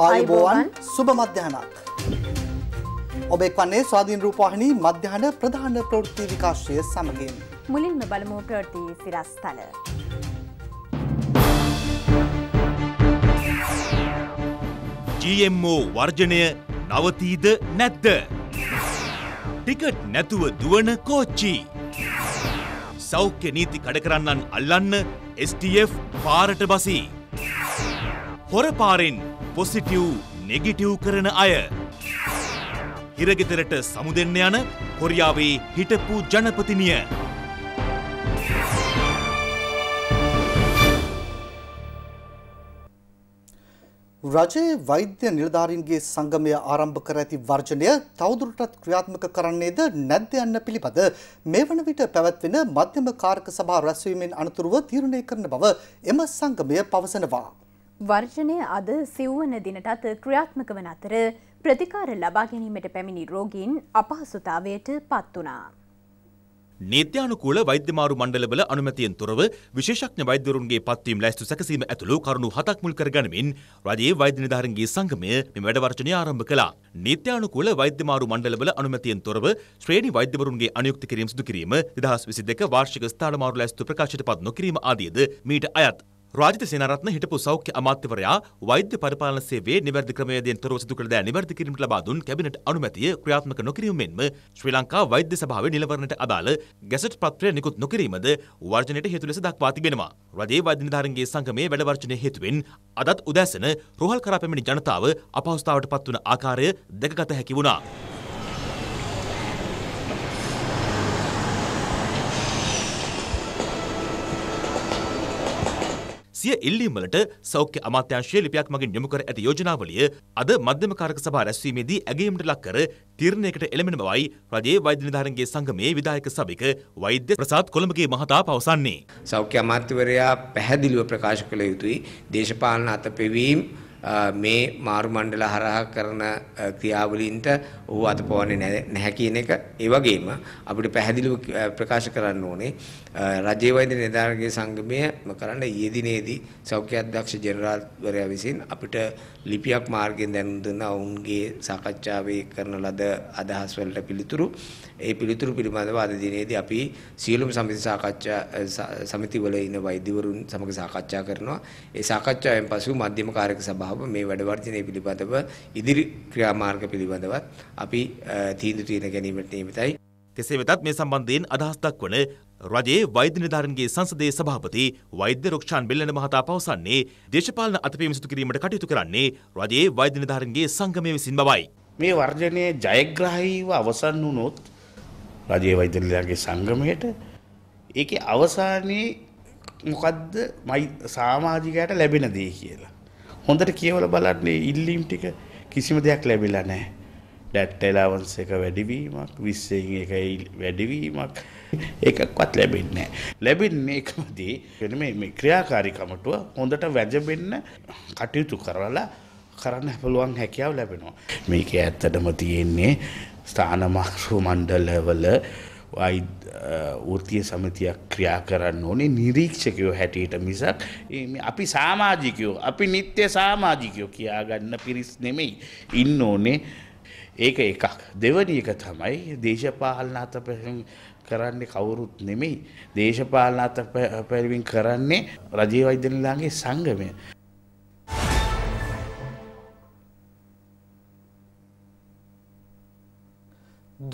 ආයුබෝවන් සුබ මධ්‍යහනක්. ඔබ එක්වන්නේ ස්වාධීන් රූපවාහිනී මධ්‍යහන ප්‍රධාන ප්‍රවෘත්ති විකාශය සමගින්. මුලින්ම බලමු ප්‍රවෘත්ති සිරස්තල. GMO වර්ජනය නවතීද නැද්ද? ටිකට් නැතුව දුවන කෝච්චි. සෞඛ්‍ය නීති කඩ කරන්නන් අල්ලන්න STF පාරට බසී. හොර පාරෙන් පොසිටව් නෙගිටව් කරන අය. හිරගෙතරට සමුදෙන්න යන කොරියාවේ හිටපු ජනපතිනිය. රජයේ වෛද්‍ය නිලධාරීන්ගේ සංගමය ආරම්භ කර ඇති වර්ජනය තවදුරටත් ක්‍රියාත්මක කරන්නේද නැද්ද යන්න පිළිබඳ මේ වන විට පැවැත්වෙන මධ්‍යම කාර්ක සභා රැස්වීමෙන් අනතුරුව තීරණය කරන බව එම සංගමය පවසනවා. වර්ජනය අද සිව්වන දිනටත් ක්‍රියාත්මක වන අතර ප්‍රතිකාර ලබා ගැනීමට පැමිණි රෝගීන් අපහසුතාවයට පත් වුණා. නීත්‍යානුකූල වෛද්‍යමාරු මණ්ඩලවල අනුමැතියෙන් තොරව විශේෂඥ වෛද්‍යවරුන්ගේ පත්වීම් ලැස්තු සැකසීම ඇතුළු කරුණු හතක් මුල් කරගනිමින් රජයේ වෛද්‍ය නිධාරන්ගේ සංගමය මෙම වැඩවර්ජනය ආරම්භ කළා. නීත්‍යානුකූල වෛද්‍යමාරු මණ්ඩලවල අනුමැතියෙන් තොරව ශ්‍රේණි වෛද්‍යවරුන්ගේ අනුයුක්ති කිරීම සිදු කිරීම 2022 වාර්ෂික ස්ථානමාරු ලැස්තු ප්‍රකාශයට පත් නොකිරීම ආදියද මීට අයත්. රාජිත සේනාරත්න හිටපු සෞඛ්‍ය අමාත්‍යවරයා වෛද්‍ය පරිපාලන සේවයේ නිවැරදි ක්‍රමවේදයෙන් තොරව සිදු කළ දෑ නිවැරදි කිරීමට ලබා දුන් කැබිනට් අනුමැතිය ක්‍රියාත්මක නොකිරීම මෙන්ම ශ්‍රී ලංකා වෛද්‍ය සභාවේ නිලවරණට අදාළ ගැසට් පත්‍රය නිකුත් නොකිරීමද වර්ජනයට හේතු ලෙස දක්වා තිබෙනවා. රජයේ වෛද්‍ය නිලධාරීන්ගේ සංගමයේ වැඩ වර්ජනය හේතුවෙන් අදත් උදෑසන රෝහල් කරා පැමිණි ජනතාව අපහසුතාවට පත්වන ආකාරය දැකගත හැකි වුණා. සිය ඉල්ලීම්වලට සෞඛ්‍ය අමාත්‍යාංශයේ ලිපියක් මගින් යොමු කර ඇති යෝජනාවලිය අද මධ්‍යම කාරක සභා රැස්වීමේදී ඇගයීමට ලක් කර තීරණයකට එළමෙන බවයි රජයේ වෛද්‍ය නිලධාරීන්ගේ සංගමේ විධායක සභික වෛද්‍ය ප්‍රසාද් කොළඹගේ මහතා පවසන්නේ. සෞඛ්‍ය අමාත්‍යවරයා පැහැදිලිව ප්‍රකාශ කළ යුතුයි දේශපාලන අතපෙවීම් මේ මාරු මණ්ඩල හරහා කරන ක්‍රියාවලින්ට ඔහු අතපවන්නේ නැහැ කියන එක ඒ වගේම අපිට පැහැදිලිව ප්‍රකාශ කරන්න ඕනේ රජයේ වෛද්‍ය නිලධාරිගේ සංගමය කරන්න ඊයේ දිනේදී සෞඛ්‍ය අධ්‍යක්ෂ ජෙනරාල්වරයා විසින් අපිට ලිපියක් මාර්ගයෙන් දැනුම් දුන්නා ඔවුන්ගේ සාකච්ඡාවේ කරන ලද අදහස් වලට පිළිතුරු ඒ පිළිතුරු පිළිබඳව අද දිනේදී අපි සියලුම සමිති සාකච්ඡා සමිතිවල ඉන්න වෛද්‍යවරුන් සමග සාකච්ඡා කරනවා ඒ සාකච්ඡාවෙන් පසු මධ්‍යම කාර්යක සභාව ආව මේ වැඩ වර්ධනය පිළිබඳව ඉදිරි ක්‍රියාමාර්ග පිළිබඳවත් අපි තීන්දුව తీන ගැනීමට නියමිතයි. කෙසේ වෙතත් මේ සම්බන්ධයෙන් අදහස් දක්වන රජයේ වෛද්‍ය නිලධාරීන්ගේ සංසදයේ සභාපති වෛද්‍ය රොක්ෂාන් බෙල්ලන මහතා පවසන්නේ දේශපාලන අතපීම සිදු කිරීමට කටයුතු කරන්නේ රජයේ වෛද්‍ය නිලධාරීන්ගේ සංගමය විසින් බවයි. මේ වර්ජනය ජයග්‍රාහීව අවසන් වුණොත් රජයේ වෛද්‍ය නිලධාරීන්ගේ සංගමයට ඒකේ අවසානයේ මොකද්ද සමාජිකයට ලැබෙන දේ කියලා. හොඳට කියවල බලන්නේ ඉල්ලීම් ටික කිසිම දෙයක් ලැබිලා නැහැ. ඩැට් එලාවන්ස් එක වැඩිවීමක් 20 එකයි වැඩිවීමක් එකක්වත් ලැබෙන්නේ නැහැ. ලැබෙන්නේ එකමදී කියන්නේ මේ ක්‍රියාකාරීකමට හොඳට වැජබෙන්න කටයුතු කරලා කරන්න පුළුවන් හැකියාව ලැබෙනවා. මේක ඇත්තටම තියෙන්නේ ස්ථානමාරු මණ්ඩලවල වෘතිය සමතියක් ක්‍රියා කරන්න ඕනේ නිරීක්ෂකයෝ හැටියට මිසක් අපි සාමාජිකයෝ අපි නිත්‍ය සාමාජිකයෝ කියාගන්න පිරිස් නෙමෙයි ඉන්න ඕනේ ඒක එකක් දෙවනි එක තමයි දේශපාලන අතපැහැවීම් කරන්නේ කවුරුත් නෙමෙයි දේශපාලන අතපැහැවීම් කරන්නේ රජයේ වෛද්‍යනිලාගේ සංගමය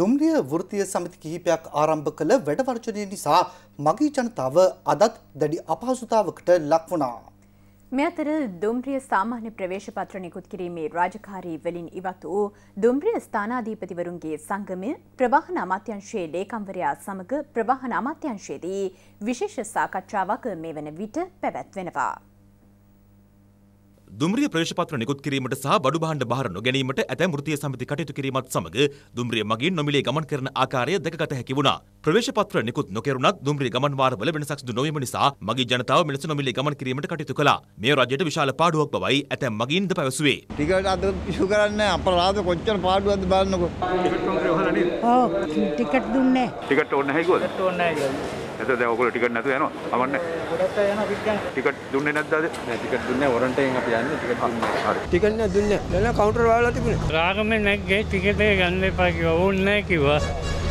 දුම්රිය වෘතිය සමිති කිහිපයක් ආරම්භ කළ වැඩවර්ජනය නිසා මගී ජනතාව අදත් දැඩි අපහසුතාවකට ලක් වුණා. මේ අතර දුම්රිය සාමාන්‍ය ප්‍රවේශ පත්‍ර නිකුත් කිරීමේ රාජකාරී වලින් ඉවත් වූ දුම්රිය ස්ථානාධිපතිවරුන්ගේ සංගමය ප්‍රවාහන අමාත්‍යංශයේ ලේකම්වරයා සමග ප්‍රවාහන අමාත්‍යංශයේදී විශේෂ සාකච්ඡාවක් මේ වන විට පැවැත්වෙනවා. දුම්රිය ප්‍රවේශපත්‍ර නිකුත් කිරීමට සහ බඩු භාණ්ඩ බාර නොගැනීමට ඇතැම් වෘත්තීය සමිති කටයුතු කිරීමත් සමග දුම්රිය මගින් නොමිලේ ගමන් කරන ආකාරය දැකගත හැකි වුණා. ප්‍රවේශපත්‍ර නිකුත් නොකෙරුණත් දුම්රිය ගමන් වාරවල වෙනසක් සිදු නොවීම නිසා මගී ජනතාව මෙලෙස නොමිලේ ගමන් කිරීමට කටයුතු කළා. මේ රජයට විශාල පාඩුවක් බවයි ඇතැම් මගීන්ද පැවසුවේ. ටිකට් අද ඉෂු කරන්නේ අපරාධ කොච්චර පාඩුවක්ද බලන්නකෝ. ටිකට් දුන්නේ. ටිකට් දුන්නේ. ටිකට් ඕනේ නැහැ කිව්වද? ටිකට් ඕනේ නැහැ කිව්වද? නැත්නම් දැන් ඔයගොල්ලෝ ටිකට් නැතුව යනවා. අමන්නේ. ගොඩක් අය යනවා පිටින්. ටිකට් දුන්නේ නැද්ද අද? නෑ ටිකට් දුන්නේ වොරන්ටියෙන් අපි යන්නේ ටිකට් දුන්නේ. හරි. ටිකට් නෑ දුන්නේ. දැන් කවුන්ටර් වලලා තිබුණේ. රාගමෙන් නැග්ගේ ටිකට් එක ගන්න එපා කිව්වා. ඕන් නෑ කිව්වා.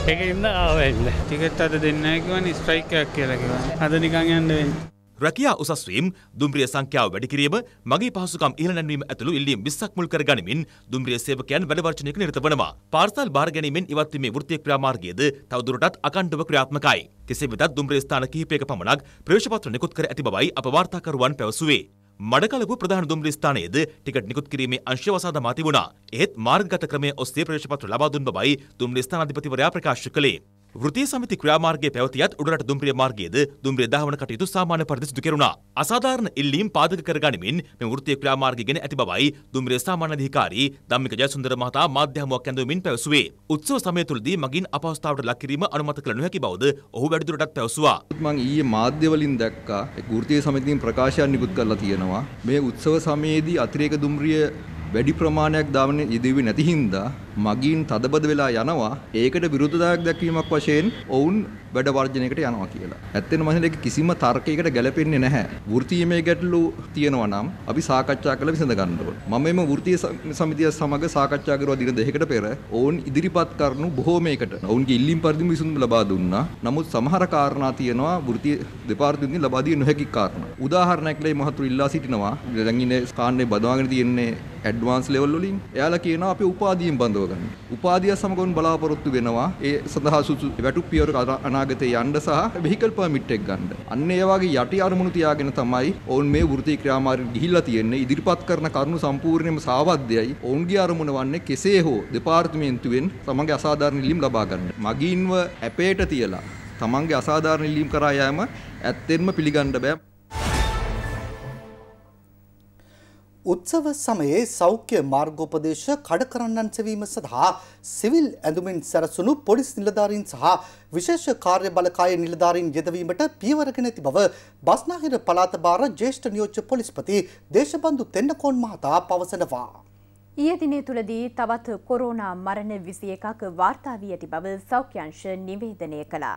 ඒක ඉන්න ආවෙන්න. ටිකට් අද දෙන්නේ නෑ කිව්වනේ ස්ට්‍රයික් එකක් කියලා කිව්වා. අද නිකන් යන්න වෙන්නේ. රැකයා උසස්වීම් දුම්රිය සංඛ්‍යාව වැඩිකිරීම මගේ පහසුකම් ඉහළ නැන්වීම ඇතුළු ඉල්ලීම් විස්සක් මුල් කර ගනිමින් දුම්රිය සේවකයන් වැඩවර්ජනයක නිරත වනවා. පාර්සල් භාර ගැනීමෙන් ඉවත්වීමේ වෘත්තීය ක්‍රියාමාර්ගයේද තවදුරටත් අකණ්ඩව ක්‍රියාත්මකයි. කෙසේ වෙතත් දුම්රිය ස්ථාන කිහිපයක පමණක් ප්‍රවේශපත්‍ර නිකුත් කර ඇති බවයි අප වාර්තාකරුවන් පැවසුවේ. මඩකලපු ප්‍රධාන දුම්රිය ස්ථානයේද ටිකට් නිකුත් කිරීමේ අංශය වසා දමා තිබුණා. එහෙත් මාර්ගගත ක්‍රමය ඔස්සේ ප්‍රවේශපත්‍ර ලබා දුන් බවයි දුම්රිය ස්ථානාධිපතිවරයා ප්‍රකාශ කළේ. වෘතිය සමිති ක්‍රියාමාර්ගයේ පැවතියත් උඩරට දුම්රිය මාර්ගයේද දුම්රිය දහවන කටයුතු සාමාන්‍ය පරිදි සිදු කෙරුණා. අසාධාරණ ඉල්ලීම් පාදක කරගනිමින් මේ වෘතිය ක්‍රියාමාර්ගය ගැන ඇති බවයි දුම්රිය සාමාන්‍ය අධිකාරී ධම්මික ජයසුන්දර මහතා මාධ්‍ය හමුවක් ඇඳවමින් පැවසුවේ. උත්සව සමය තුලදී මගින් අපහසුතාවට ලක් කිරීම අනුමත කළ නොහැකි බවද ඔහු වැඩිදුරටත් පැවසුවා. මම ඊයේ මාධ්‍ය වලින් දැක්කා ඒ වෘතිය සමිතියෙන් ප්‍රකාශයක් නිකුත් කරලා තියෙනවා. මේ උත්සව සමයේදී අතිරේක දුම්රිය වැඩි ප්‍රමාණයක් දාමන යෙදෙවි නැති හින්දා මගින් තදබද වෙලා යනවා ඒකට විරුද්ධතාවක් දැක්වීමක් වශයෙන් ඔවුන් වැඩ වර්ජනයකට යනවා කියලා. ඇත්තෙන්ම මම හිතන්නේ කිසිම තර්කයකට ගැලපෙන්නේ නැහැ. වෘත්තීයමේ ගැටලු තියෙනවා නම් අපි සාකච්ඡා කරලා විසඳ ගන්න ඕන. මම මේ වෘත්තීය සමිතිය සමග සාකච්ඡා කරලා දින දෙකකට පෙර ඔවුන් ඉදිරිපත් කරනු බොහෝමයකට ඔවුන්ගේ ඉල්ලීම් පරිදි විසඳුම් ලබා දුන්නා. නමුත් සමහර කාරණා තියෙනවා වෘත්තීය දෙපාර්තමේන්තුවෙන් ලබා දිය නොහැකි කාරණා. උදාහරණයක් ලේ මහතුරු ඉල්ලා සිටිනවා. දැන් ඉන්නේ ස්ථානයේ බදවාගෙන තියෙන්නේ ඇඩ්වාන්ස් ලෙවල් වලින්. එයාලා කියනවා අපි උපාධියෙන් බඳව ගන්න. උපාධිය සමග උන් බලාපොරොත්තු වෙනවා ඒ සඳහා සුසු වැටුප් පියවර අනාගතේ යන්න සහ වෙහිකල් පර්මිට් එක ගන්න. අන්න ඒ වගේ යටි අරමුණු තියාගෙන තමයි ඔවුන් මේ වෘත්ති ක්‍රියාමාර්ග ගිහිල්ලා තියෙන්නේ. ඉදිරිපත් කරන කරුණු සම්පූර්ණයෙන්ම සාවද්‍යයි. ඔවුන්ගේ අරමුණ වන්නේ කෙසේ හෝ දෙපාර්තමේන්තුවෙන් තමන්ගේ අසාධාරණ ඉල්ලීම් ලබා ගන්න. මගින්ව ඇපේට තියලා තමන්ගේ අසාධාරණ ඉල්ලීම් කරා යෑම ඇත්තෙන්ම පිළිගන්න බෑ. උත්සව සමයේ සෞඛ්‍ය මාර්ගෝපදේශ කඩ කරන්නන් සෙවීම සඳහා සිවිල් ඇඳුමින් සැරසුණු පොලිස් නිලධාරීන් සහ විශේෂ කාර්ය බලකාය නිලධාරීන් යෙදවීමට පියවරගෙන ඇති බව බස්නාහිර පළාත භාර ජ්‍යෙෂ්ඨ නියෝජ්‍ය පොලිස්පති දේශබන්දු තෙන්නකෝන් මහතා පවසනවා. ඊයේ දිනේ තුලදී තවත් කොරෝනා මරණ 21ක් වාර්තා වී ඇති බව සෞඛ්‍යංශ නිවේදනය කළා.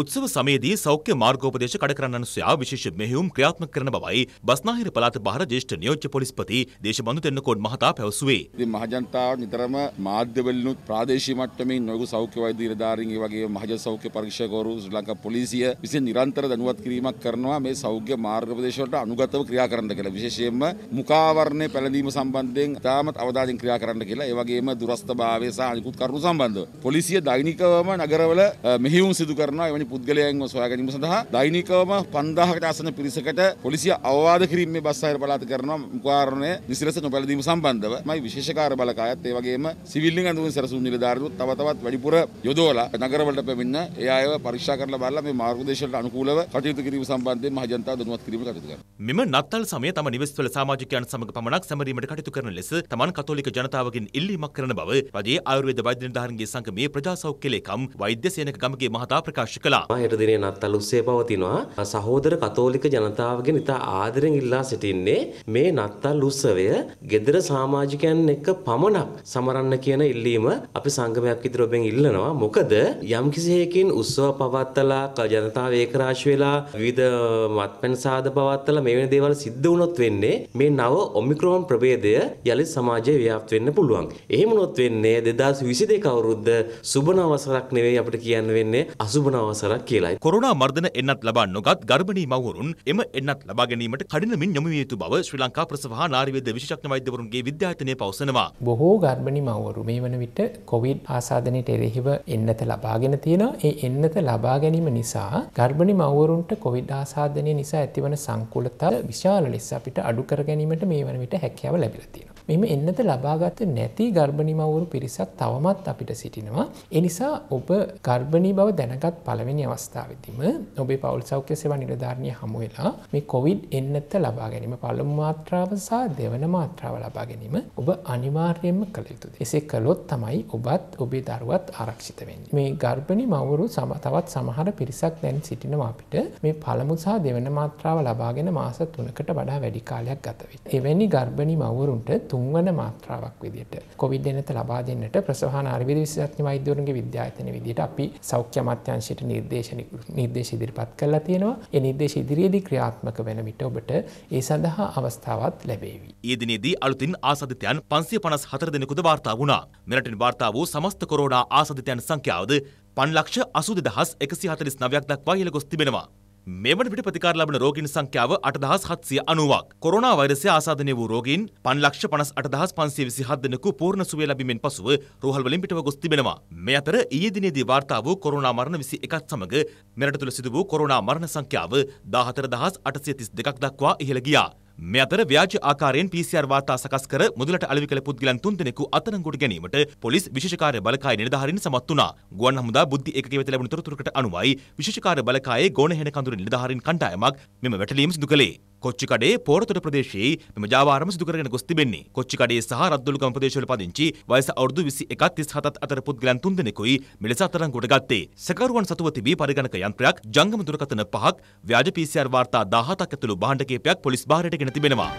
උත්සව සමයේදී සෞඛ්‍ය මාර්ගෝපදේශ කඩකරන අනුසයා විශේෂ මෙහෙයුම් ක්‍රියාත්මක කරන බවයි බස්නාහිර පළාත බාහිර ජ්‍යෙෂ්ඨ නියෝජ්‍ය පොලිස්පති දේශබන්දු තෙන්නකෝන් මහතා පැවසුවේ. ඉතින් මහජනතාව නිතරම මාධ්‍යවලිනුත් ප්‍රාදේශීය මට්ටමින් නොයෙකුත් සෞඛ්‍ය වෛද්‍ය නිලධාරීන් ඒ වගේම මහජන සෞඛ්‍ය පරීක්ෂකවරු ශ්‍රී ලංකා පොලිසිය විසින් නිරන්තර දැනුවත් කිරීමක් කරනවා මේ සෞඛ්‍ය මාර්ගෝපදේශ වලට අනුගතව ක්‍රියා කරන්න කියලා. විශේෂයෙන්ම මුඛාවරණය පැළඳීම සම්බන්ධයෙන් තාමත් අවධානයෙන් ක්‍රියා කරන්න කියලා. ඒ වගේම දුරස්ථභාවය සහ අනිකුත් කරුණු සම්බන්ධව පොලිසිය දෛනිකවම නගරවල මෙහෙයුම් සිදු කරනවා. එවැනි අයිති පුද්ගලයන්ව සොයා ගැනීම සඳහා දෛනිකවම 5000කට ආසන්න පිරිසකට පොලිසිය අවවාද කිරීමේ බස් අයර පළාත කරනවා මුකාරණය නිසිලස නොපැළඳීම සම්බන්ධව මයි විශේෂ කාර්ය බලකායත් ඒ වගේම සිවිල් නිගන්තුන් සැරසුම් නිලධාරීන් තව තවත් වැඩිපුර යොදවලා නගරවලට පැමිණ ඒ අයව පරීක්ෂා කරලා බලලා මේ මාර්ගදේශවලට අනුකූලව කටයුතු කිරීම සම්බන්ධයෙන් මහ ජනතාව දැනුවත් කිරීම කටයුතු කරනවා. මෙම නත්තල් සමය තම නිවෙස්වල සමාජිකයන් සමග පමණක් සැමරීමට කටයුතු කරන ලෙස තමන් කතෝලික ජනතාවගෙන් ඉල්ලීමක් කරන බව රජයේ ආයුර්වේද වෛද්‍ය නිලධාරීන්ගේ සංගමේ ප්‍රජා සෞඛ්‍ය ලේකම් වෛද්‍ය සේනක ගමගේ මහතා ප්‍රකාශ කළා. වෙලා. හෙට දිනේ නත්තල් උත්සවය පවතිනවා. සහෝදර කතෝලික ජනතාවගෙන් ඉතා ආදරෙන් ඉල්ලා සිටින්නේ මේ නත්තල් උත්සවය gedara සමාජිකයන් එක්ක පමණක් සමරන්න කියන ඉල්ලීම අපි සංගමයක් විතර ඔබෙන් ඉල්ලනවා. මොකද යම්කිසි හේකින් උත්සව පවත්තලා ජනතාව ඒකරාශී වෙලා විවිධ මත්පැන් සාද පවත්තලා මේ වෙන දේවල් සිද්ධ වුණොත් වෙන්නේ මේ නව ඔමික්‍රෝන් ප්‍රභේදය යළිත් සමාජයේ ව්‍යාප්ත වෙන්න පුළුවන්. එහෙම වුණොත් වෙන්නේ 2022 අවුරුද්ද සුබ නවසරක් නෙවෙයි අපිට කියන්න වෙන්නේ අසුබ නවසරක්. අවසරක් කියලයි. කොරුණා මර්ධන එන්නත් ලබා නොගත් ගර්භණී මවුරුන් එම එන්නත් ලබා ගැනීමට කඩිනමින් යොමු විය යුතු බව ශ්‍රී ලංකා ප්‍රසව හා නාරිවේද විශේෂඥ වෛද්‍යවරුන්ගේ විද්‍යායතනය පවසනවා. බොහෝ ගර්භණී මවුරු මේ වන විට කොවිඩ් ආසාදනයට එරෙහිව එන්නත ලබාගෙන තියෙනවා. ඒ එන්නත ලබා ගැනීම නිසා ගර්භණී මවුරුන්ට කොවිඩ් ආසාදනය නිසා ඇතිවන සංකූලතා විශාල ලෙස අපිට අඩු කර ගැනීමට මේ වන විට හැකියාව ලැබිලා තියෙනවා. මෙම එන්නත ලබාගත නැති ගර්භනිමවුරු පිරිසක් තවමත් අපිට සිටිනවා. එනිසා ඔබ ගර්භණී බව දැනගත් පළවෙනි අවස්ථාවදිම ඔබේ පවල් සෞඛ්‍ය සෙවා නිලධාරණය හමුවෙලා මේ කොවිඩ් එන්නත්ත ලබා ගැනීම පළමු මාත්‍රාව සහ දෙවන මාත්‍රාව ලබා ගැනීම ඔබ අනිවාර්යයෙන්ම කළ යුතුද. එසේ කළොත් තමයි ඔබත් ඔබේ දරුවත් ආරක්ෂිත වෙන්නේ. මේ ගර්භණී මවුරු සම තවත් සමහර පිරිසක් දැන් සිටිනවා අපිට මේ පළමු සහ දෙවන මාත්‍රාව ලබාගෙන මාස 3කට වඩා වැඩි කාලයක් ගත වෙයි. එවැනි ගර්භණී මවුරුන්ට තුන්වන මාත්‍රාවක් විදිට කොවිඩ් එනත ලබා දෙන්නට ප්‍රසහන අරවිද විශෂඥ වෛද්‍යවරන්ගේ විද්‍යාතන විදිට අපි සෞඛ්‍ය මත්‍යංශයට නිර්දේශ නිර්දේශ ඉදිරිපත් කරලා තියෙනවා එ නිර්දේශ ඉදිරියේදී ක්‍රියාත්මක වෙන විට ඔබට ඒ සඳහා අවස්ථාවත් ලැබේවි. ඊදිනේදී අලුතින් ආසධිතයන් පන්සිය පනස් හතර දෙනෙකුද වාර්තා වුණා. මෙරටින් වාර්තා වූ සමස්ත කොරෝනා ආසධිතයන් සංඛ්‍යාවද පන්ලක්ෂ අසුද දහස් එකසි හතලිස් නවයක් දක්වා ඉහළ ගොස් තිබෙනවා. මෙවන විට ප්‍රතිකාර ලබන රෝගීන් සංඛ්‍යාව 8790ක්. කොරෝනා වෛරසය ආසාදනය වූ රෝගීන් 558527 දෙනෙකු පූර්ණ සුවය ලැබීමෙන් පසුව රෝහල් වලින් පිටව ගොස් තිබෙනවා. මේ අතර ඊයේ දිනේදී වාර්තා වූ කොරෝනා මරණ 21ත් සමග මෙරට තුළ සිදු වූ කොරෝනා මරණ සංඛ්‍යාව 14832ක් දක්වා ඉහළ ගියා. මේ අතර ව්‍යාජ ආකාරයෙන් PCR වාර්තා සකස් කර මුදලට අලෙවි කළ පුද්ගලයන් තුන්දෙනෙකු අත්අඩංගුවට ගැනීමට පොලිස් විශේෂ කාර්ය බලකායේ නිලධාරීන් සමත් වුණා. ගුවන් හමුදා බුද්ධි ඒකකයේ වෙත ලැබුණු තොරතුරුකට අනුවයි විශේෂ කාර්ය බලකායේ ගෝණහෙන කඳුරේ නිලධාරීන් කණ්ඩායමක් මෙම වැටලීම සිදු කළේ. කොච්චිකඩේ පෝරතොට ප්‍රදේශයේ මෙම ජාවාරම සිදු කරගෙන ගොස් තිබෙන්නේ. කොච්චිකඩේ සහ රද්දුල්ගම ප්‍රදේශවල පදිංචි වයස අවුරුදු 21 37 අතර පුද්ගලයන් තුන්දෙනෙකුයි මෙලෙස අත්අඩංගුවට ගත්තේ. සැකරුවන් සතුව තිබී පරිගණක යන්ත්‍රයක්, ජංගම දුරකථන පහක්, ව්‍යාජ PCR වාර්තා 17ක් ඇතුළු භාණ්ඩ කිහිපයක් පොලිස් භාරයට ගෙන තිබෙනවා.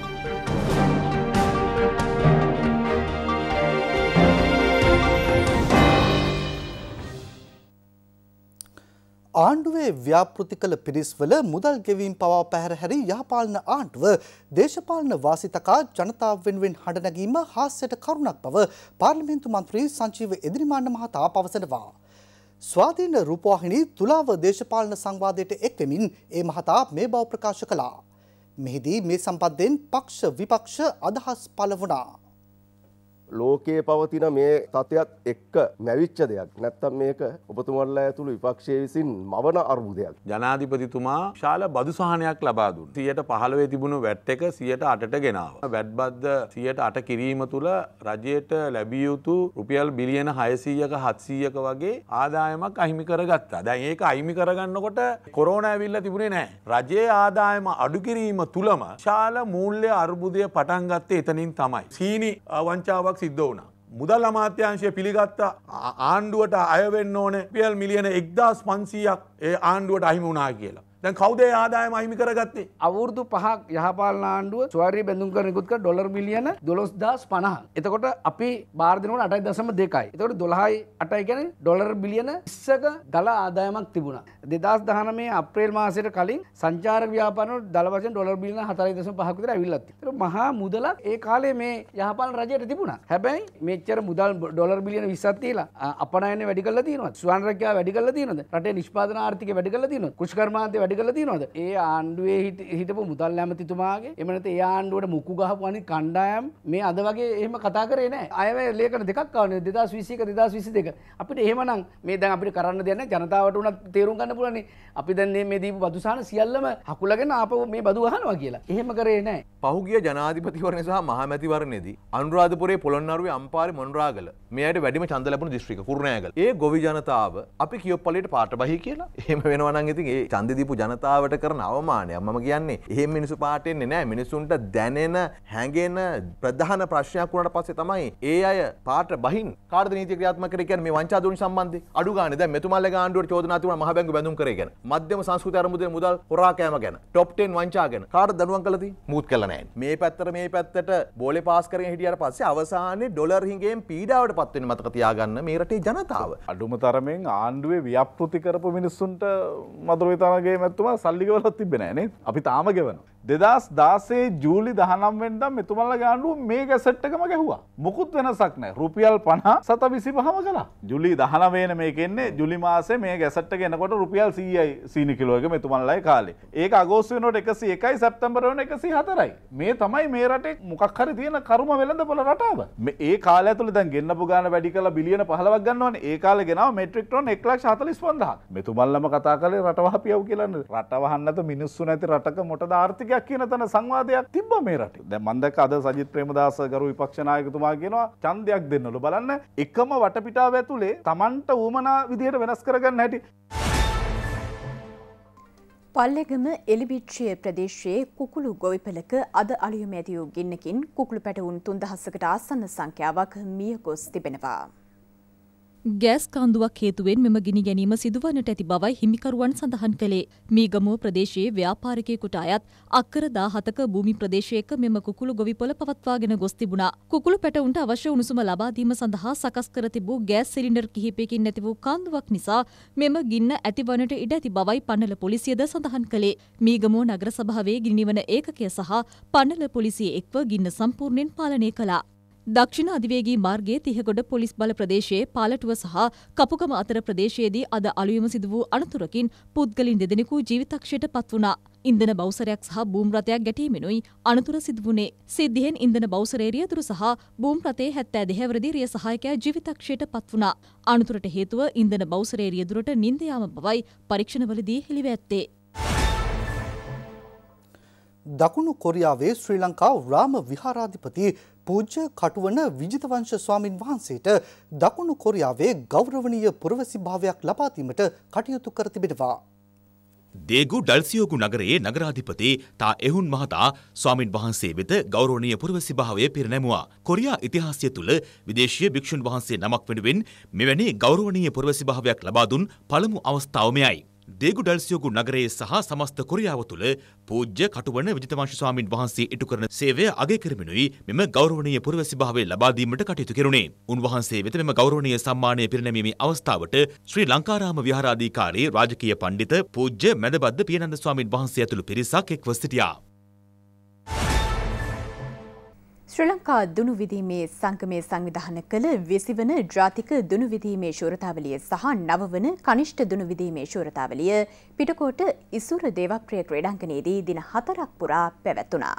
ආණ්ඩුවේ ව්‍යාපෘති කළ පිරිස්වල මුදල් ගෙවීම් පවා පැහැරහැරි යහපාලන ආණ්ඩුව දේශපාලන වාසිතකා ජනතාව වෙනුවෙන් හඬ නැගීම හාස්‍යයට කරුණක් බව පාර්ලිමේන්තු මන්ත්‍රී සංජීව එදිරිමාන්න මහතා පවසනවා. ස්වාධීන රූපවාහිනී තුලාව දේශපාලන සංවාදයට එක්වෙමින් ඒ මහතා මේ බව ප්‍රකාශ කළා. මෙහිදී මේ සම්බන්ධයෙන් පක්ෂ විපක්ෂ අදහස් පළ වුණා. ලෝකයේ පවතින මේ තත්ත්වයක් එක්ක නැවිච්ච දෙයක් නැත්තම් මේක ඔබතුමල්ලා ඇතුළු විපක්ෂය විසින් මවන අර්බුදයක්. ජනාධිපතිතුමා ශාල බදුසාහනයක් ලබාදුන්. සියයට පහළවේ තිබුණු වැට් එක සියයට අටට ගෙනාව. වැඩ්බද්ද සියයට අට කිරීම තුළ රජයට ලැබිය යුතු රුපියල් බිලියන හයසීයක හත්සීයක වගේ ආදායමක් අහිමි කරගත්තා. දැන් ඒක අහිමි කරගන්නකොට කොරෝණ ඇවිල්ලා තිබුණේ නෑ. රජයේ ආදායම අඩු කිරීම තුළම ශාල මූල්‍ය අර්බුදය පටන් ගත්තේ එතනින් තමයි. සීනි වංචාවක් ගැටලුවක් සිද්ධ වුණා. මුදල් අමාත්‍යංශය පිළිගත්ත ආණ්ඩුවට අයවෙන්න ඕන පියල් මිලියන එක්දස් පන්සීයක් ඒ ආණ්ඩුවට අහිම වනා කියලා. දැන් කවදේ ආදායම අහිමි කරගත්තේ අවුරුදු පහක් යහපාලන ආණ්ඩුව ස්වරි බැඳුම් කර නිකුත් කර ඩොලර් මිලියන 12050. එතකොට අපි බාර දෙනකොට 8.2යි. එතකොට 12යි 8යි කියන්නේ ඩොලර් බිලියන 20ක දල ආදායමක් තිබුණා. 2019 අප්‍රේල් මාසයට කලින් සංචාරක ව්‍යාපාරවල දල වශයෙන් ඩොලර් බිලියන 4.5ක් විතර ඇවිල්ලා තිබුණා. ඒක මහා මුදලක් ඒ කාලේ මේ යහපාලන රජයට තිබුණා. හැබැයි මෙච්චර මුදල් ඩොලර් බිලියන 20ක් තියලා අපනයන වැඩි කරලා තියෙනවා. ස්වයං රැකියාව වැඩි කරලා තියෙනවා. රටේ නිෂ්පාදන ආර්ථිකය වැඩි කරලා තියෙනවා. කුෂ්කර්මාන්තය වැඩි කළ තියනොද ඒ ආණ්ඩුවේ හිටපු මුදල් ඇමතිතුමාගේ එමනට ඒ ආණ්ඩුවට මුක්කු ගහපු අනි කණ්ඩායම් මේ අද වගේ එහෙම කතා කරේ නෑ අය ලේකන දෙකක් කවන දෙදස් විසික දෙදස් විසි දෙක අපිට එහෙමනම් මේ දැන් අපිට කරන්න දෙන්න ජනතාවට වනත් තේරුම් ගන්න පුලනේ අපි දැන්නේ මේ දීපු බදුසාන සියල්ලම හකුලගෙන අප මේ බදු අහනවා කියලා එහෙම කරේ නෑ පහුගිය ජනාධිපතිවරණ සහ මහමැතිවරණයේදී අනුරාධපුරේ පොළොන්නරුවේ අම්පාරේ මොණරාගල මෙයට වැඩිම ඡන්ද ලැබුණු දිස්ත්‍රික්ක කුරුණෑගල ඒ ගොවි ජනතාව අපි කියොප්පලයට පාට බහි කියලා එහෙම වෙනවා නම් ඉතින් ඒ ඡන්ද දීපු ජනතාවට කරන අවමානය මම කියන්නේ එහෙ මිනිසු පාටෙන්නේ නෑ මිනිසුන්ට දැනෙන හැඟෙන ප්‍රධාන ප්‍රශ්නයක් වුණට පස්සේ තමයි ඒ අය පාට බහින් කාර්ද නීති ක්‍රියාත්මක කරේ කියන්නේ මේ වංචාදුන් සම්බන්ධයි අඩු ගානේ දැන් මෙතුමාලේ ගාණ්ඩුවට චෝදනා තිබුණා මහ බැංකු බැඳුම් කරේ ගැන මධ්‍යම සංස්කෘතික අරමුදේ මුදල් හොරා කෑම ගැන টොප් 10 වංචා ගැන කාට දඬුවම් කළා තියෙන්නේ මුත් කළා නෑ මේ පැත්තට මේ පැත්තට බෝලේ පාස් කරගෙන හිටියට පස්සේ අවසානයේ ඩොලර් හිඟෙන් පීඩාවට පත් වෙන මතක තියාගන්න මේ රටේ ජනතාව අඩුම තරමෙන් ආණ්ඩුවේ ව්‍යාපෘති කරපු මිනිස්සුන්ට මදුරු විතරගේ ඇමතුමා සල්ලිකවලත් තිබෙන නේ අපි තාම ගෙවන දෙදස් දාසේ ජූලි දහනම්වෙන්දම් මෙතුමල්ල ගාණ්ඩුව මේ ගැසට්ටකම ගැහවා. මොකුත් වෙනසක් නෑ රුපියල් පණහා සත විසි පහම කලා ජුලි දහනවේන මේකෙන්නේ ජුලි මාසේ මේ ගැසට්ට කෙනකොට රුපියල් සීයි සීනිකිලෝක මෙතුමල්ලයි කාලේ ඒ අගෝස් වෙනට එකසි එකයි සැප්තම්බරවන එකසි හතරයි මේ තමයි මේ රටේ මොකක් හරි තියෙන කරුම වෙළඳ පොල රටාව ඒ කාල තුළ දැන් ගෙන්න්නපු ගාන වැඩි කලා බිලියන පහලවක් ගන්නවන ඒ කාල ගෙන මෙට්‍රික්ටොන් එක්ලක් හතලිස් පඳහ මෙතුමල්ලම කතා කලේ රටවාපියව් කියලන්න රටවහන්නත මිනිස්සු නැති රටක මොට ධාර්ථක එකක් කියන තන සංවාදයක් තිබ්බ මේ රටේ. දැන් මම දැක්ක අද සජිත් ප්‍රේමදාස ගරු විපක්ෂ නායකතුමා කියනවා ඡන්දයක් දෙන්නලු බලන්න එකම වටපිටාව ඇතුලේ Tamanට ඌමනා විදිහට වෙනස් කරගන්න හැටි. පල්ලෙගම එලිබිච්චිය ප්‍රදේශයේ කුකුළු ගොවිපලක අද අලියුමැදියූ ගින්නකින් කුකුළු පැටවුන් තුන්දහසකට ආසන්න සංඛ්‍යාවක් මියගොස් තිබෙනවා. ගෑස් කන්දුවක් හේතුවෙන් මෙම ගිනි ගැනීම සිදුවන්නට ඇති බවයි හිමිකරුවන් සඳහන් කළේ. මීගමුව ප්‍රදේශයේ ව්‍යාපාරිකයෙකුට අයත් අක්කර 17ක භූමි ප්‍රදේශයක මෙම කුකුළු ගොවිපොළ පවත්වාගෙන ගොස් තිබුණා. කුකුළු පැටවුන්ට අවශ්‍ය උණුසුම ලබා දීම සඳහා සකස් කර තිබූ ගෑස් සිලින්ඩර් කිහිපයකින් නැති වූ කන්දුවක් නිසා මෙම ගින්න ඇතිවන්නට ඉඩ ඇති බවයි පන්නල පොලිසියද සඳහන් කළේ. මීගමුව නගර සභාවේ ගිනි නිවන ඒකකය සහ පන්නල පොලිසිය එක්ව ගින්න සම්පූර්ණයෙන් පාලනය කළා. දක්ෂිණ අධිවේගී මාර්ගයේ තිහගොඩ පොලිස් බල ප්‍රදේශයේ පාලටුව සහ කපුගම අතර ප්‍රදේශයේදී අද අලුයම සිදු වූ අනතුරකින් පුද්ගලින් දෙදෙනෙකු ජීවිතක්ෂයට පත් වුණා. ඉන්ධන බෞසරයක් සහ බූම් රථයක් ගැටීමෙනුයි අනතුර සිදු වුණේ. සිද්ධියෙන් ඉන්ධන බෞසරයේ රියදුරු සහ බූම් රථයේ 72 හැවිරිදි රිය සහායකයා ජීවිතක්ෂයට පත් වුණා. අනතුරට හේතුව ඉන්ධන බෞසරයේ රියදුරට නිඳ යාම බවයි පරීක්ෂණවලදී හෙළිව ඇත්තේ. දකුණු කොරියාවේ ශ්‍රී ලංකා රාම විහාරාධිපති පූජ්‍ය කටුවන විජිතවංශ ස්වාමින් වහන්සේට දකුණු කොරියාවේ ගෞරවනීය පුරවැසි භාවයක් ලබා දීමට කටයුතු කර තිබෙනවා. දේගු ඩල්සියෝගු නගරයේ නගරාධිපති තා එහුන් මහතා ස්වාමින් වහන්සේ වෙත ගෞරවනීය පුරවැසිභාවය පිරිනැමුවා. කොරියා ඉතිහාසය තුළ විදේශීය භික්ෂුන් වහන්සේ නමක් වෙනුවෙන් මෙවැනි ගෞරවනීය පුරවැසිභාවයක් ලබා දුන් පළමු අවස්ථාව මෙයයි. දේගුඩල්සියෝගු නගරයේ සහ සමස්ත කොරියාව තුළ පූජ්‍ය කටුවන විජිතවංශ ස්වාමින් වහන්සේ ඉටු කරන සේවය අගය කරමිනුයි මෙම ගෞරවනීය පුරවැසිභාවය ලබා දීමට කටයුතු කෙරුණේ. උන්වහන්සේ වෙත මෙම ගෞරවනීය සම්මානය පිරිනැමීමේ අවස්ථාවට ශ්‍රී ලංකාරාම විහාරාධිකාරී රාජකීය පණ්ඩිත පූජ්‍ය මැදබද්ද පියනන්ද ස්වාමින් වහන්සේ ඇතුළු පිරිසක් එක්ව සිටියා. ශ්‍රී ලංකා දුනු විදීමේ සංගමය සංවිධාන කළ විසිවන ජාතික දුනු විදීමේ ශූරතාවලිය සහ නවවන කනිෂ්ඨ දුනු විදීමේ ශූරතාවලිය පිටකොට ඉසුර දේවප්‍රිය ක්‍රීඩාංගණයේදී දින හතරක් පුරා පැවැත්වුණා.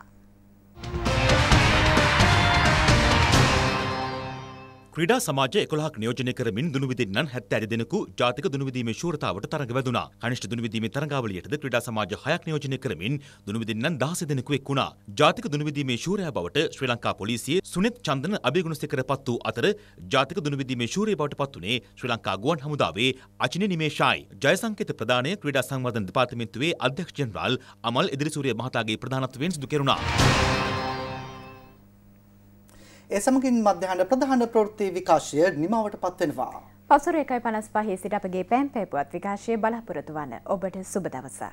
ක්‍රඩා සමාජ කොළහක් නියෝජනය කරමින් දුනුවිදින්නන් හැත්ත ඇරි දෙෙනකු ජාතික දුනුවිදීම ශූරතාවට තරඟ වැදුනා කනිෂ්ට දුනුවිදීම තරඟාවලියටද ක්‍රඩා සමාජ හයක් නියෝජනය කරමින් දුනුවිදින්නන් දහස දෙනෙකු එක් වුණා ජාතික දුනුවිදීමේ ශූරයා බවට ශ්‍රී ලංකා පොලිසිය සුනිත් චන්දන අභිගුණස්තිකර පත් වූ අතර ජාතික දුනුවිදීමේ ශූරය බවට පත් වුණේ ශ්‍රී ලංකා ගුවන් හමුදාවේ අචින නිමේෂයි ජයසංකේත ප්‍රධානය ක්‍රඩා සංවර්ධන දෙපාර්තමේන්තුවේ අධ්‍යක්ෂ ජනරාල් අමල් ඉදිරිසූරිය මහතාගේ ප්‍රධානත්වයෙන් සිදු කෙරුණා. ඒ සමගින් මධ්‍යහන ප්‍රධාන ප්‍රවෘත්ති විකාශය නිමවට පත්වෙනවා. පසුර එකයි පනස් පහේ සිට අපගේ පැම් පැපුවත් විකාශය බලාපොරොතු වන්න ඔබට සුබ දවසක්.